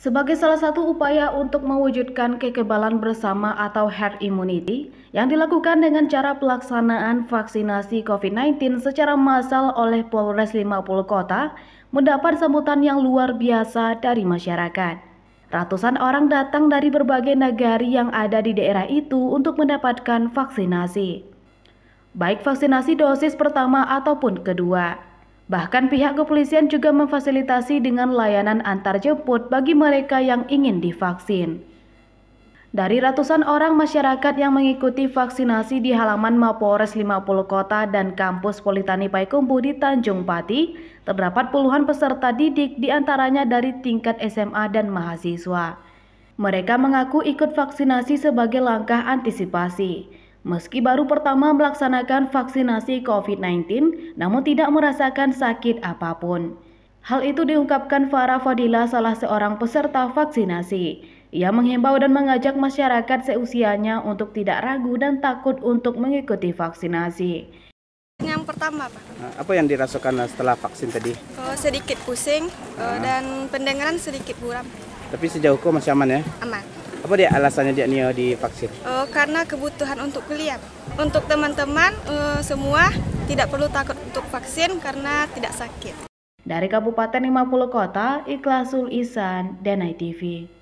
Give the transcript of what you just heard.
Sebagai salah satu upaya untuk mewujudkan kekebalan bersama atau herd immunity yang dilakukan dengan cara pelaksanaan vaksinasi COVID-19 secara massal oleh Polres 50 kota mendapat sambutan yang luar biasa dari masyarakat. Ratusan orang datang dari berbagai negari yang ada di daerah itu untuk mendapatkan vaksinasi. Baik vaksinasi dosis pertama ataupun kedua. Bahkan pihak kepolisian juga memfasilitasi dengan layanan antarjemput bagi mereka yang ingin divaksin. Dari ratusan orang masyarakat yang mengikuti vaksinasi di halaman Mapolres 50 Kota dan kampus Politani Paikumbu di Tanjung Pati, terdapat puluhan peserta didik diantaranya dari tingkat SMA dan mahasiswa. Mereka mengaku ikut vaksinasi sebagai langkah antisipasi. Meski baru pertama melaksanakan vaksinasi COVID-19, namun tidak merasakan sakit apapun. Hal itu diungkapkan Farah Fadila, salah seorang peserta vaksinasi. Ia menghimbau dan mengajak masyarakat seusianya untuk tidak ragu dan takut untuk mengikuti vaksinasi. Yang pertama, Pak. Eh, apa yang dirasakan setelah vaksin tadi? Oh, sedikit pusing eh, ah. dan pendengaran sedikit buram. Tapi sejauh kok masih aman ya? Aman. Apa dia alasannya dia Nio divaksin? Oh, karena kebutuhan untuk kuliah. Untuk teman-teman uh, semua tidak perlu takut untuk vaksin karena tidak sakit. Dari Kabupaten 50 Kota, Ikhlasul Isan, Denai TV